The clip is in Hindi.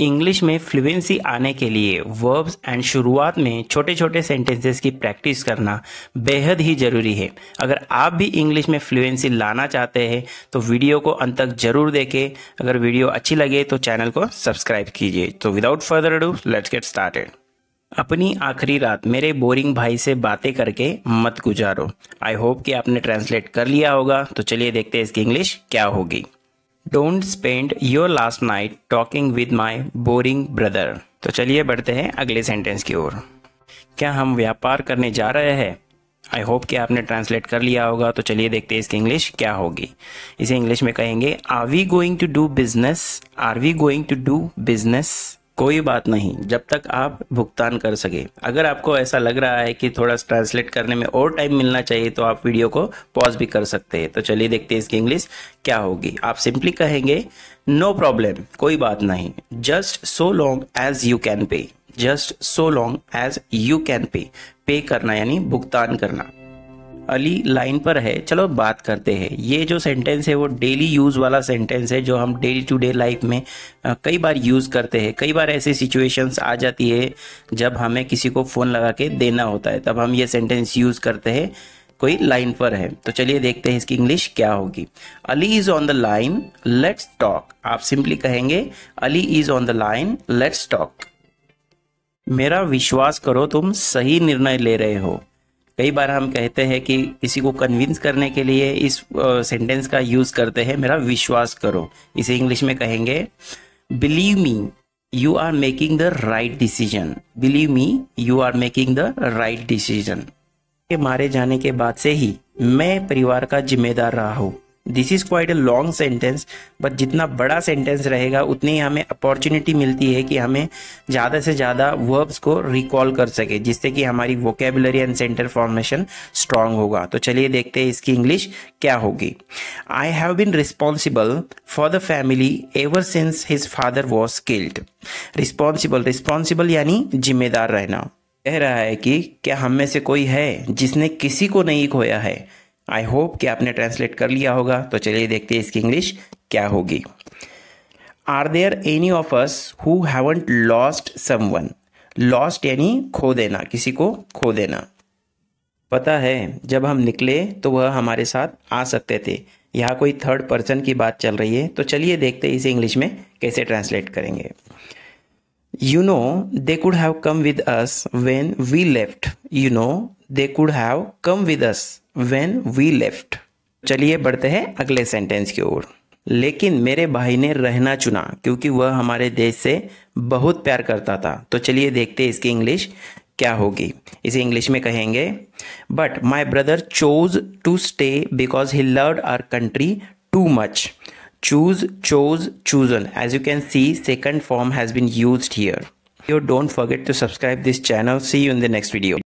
इंग्लिश में फ्लुएंसी आने के लिए वर्ब्स एंड शुरुआत में छोटे छोटे सेंटेंसेस की प्रैक्टिस करना बेहद ही ज़रूरी है अगर आप भी इंग्लिश में फ्लुएंसी लाना चाहते हैं तो वीडियो को अंत तक जरूर देखें अगर वीडियो अच्छी लगे तो चैनल को सब्सक्राइब कीजिए तो without further do let's get started अपनी आखिरी रात मेरे बोरिंग भाई से बातें करके मत गुजारो आई होप कि आपने ट्रांसलेट कर लिया होगा तो चलिए देखते हैं इसकी इंग्लिश क्या होगी don't spend your last night talking with my boring brother तो चलिए बढ़ते हैं अगले सेंटेंस की ओर क्या हम व्यापार करने जा रहे हैं आई होप कि आपने ट्रांसलेट कर लिया होगा तो चलिए देखते हैं इसकी इंग्लिश क्या होगी इसे इंग्लिश में कहेंगे are we going to do business are we going to do business कोई बात नहीं जब तक आप भुगतान कर सके अगर आपको ऐसा लग रहा है कि थोड़ा ट्रांसलेट करने में और टाइम मिलना चाहिए तो आप वीडियो को पॉज भी कर सकते हैं तो चलिए देखते हैं इसकी इंग्लिश क्या होगी आप सिंपली कहेंगे नो प्रॉब्लम कोई बात नहीं just so long as you can pay just so long as you can pay pay करना यानी भुगतान करना अली लाइन पर है चलो बात करते हैं ये जो सेंटेंस है वो डेली यूज़ वाला सेंटेंस है जो हम डेली टू डे लाइफ में कई बार यूज़ करते हैं कई बार ऐसे सिचुएशंस आ जाती है जब हमें किसी को फ़ोन लगा के देना होता है तब हम ये सेंटेंस यूज़ करते हैं कोई लाइन पर है तो चलिए देखते हैं इसकी इंग्लिश क्या होगी Ali is on the line let's talk आप सिंपली कहेंगे Ali is on the line let's talk मेरा विश्वास करो तुम सही निर्णय ले रहे हो कई बार हम कहते हैं कि किसी को कन्विंस करने के लिए इस सेंटेंस का यूज़ करते हैं मेरा विश्वास करो इसे इंग्लिश में कहेंगे believe me you are making the right decision believe me you are making the right decision के मारे जाने के बाद से ही मैं परिवार का जिम्मेदार रहा हूँ this is quite a long sentence but जितना बड़ा सेंटेंस रहेगा उतनी ही हमें अपॉर्चुनिटी मिलती है कि हमें ज़्यादा से ज़्यादा वर्ब्स को रिकॉल कर सके जिससे कि हमारी vocabulary and center formation strong होगा तो चलिए देखते हैं इसकी इंग्लिश क्या होगी I have been responsible for the family ever since his father was killed responsible responsible यानी जिम्मेदार रहना कह रहा है कि क्या हम में से कोई है जिसने किसी को नहीं खोया है आई होप कि आपने ट्रांसलेट कर लिया होगा तो चलिए देखते हैं इसकी इंग्लिश क्या होगी are there any of us who haven't lost one lost यानी खो देना किसी को खो देना पता है जब हम निकले तो वह हमारे साथ आ सकते थे यहाँ कोई थर्ड पर्सन की बात चल रही है तो चलिए देखते हैं इसे इंग्लिश में कैसे ट्रांसलेट करेंगे you know they could have come with us when we left you know they could have come with us when we left चलिए बढ़ते हैं अगले सेंटेंस की ओर लेकिन मेरे भाई ने रहना चुना क्योंकि वह हमारे देश से बहुत प्यार करता था तो चलिए देखते हैं इसकी इंग्लिश क्या होगी इसे इंग्लिश में कहेंगे but my brother chose to stay because he love our country too much choose chose chosen as you can see second form has been used here you don't forget to subscribe this channel see you in the next video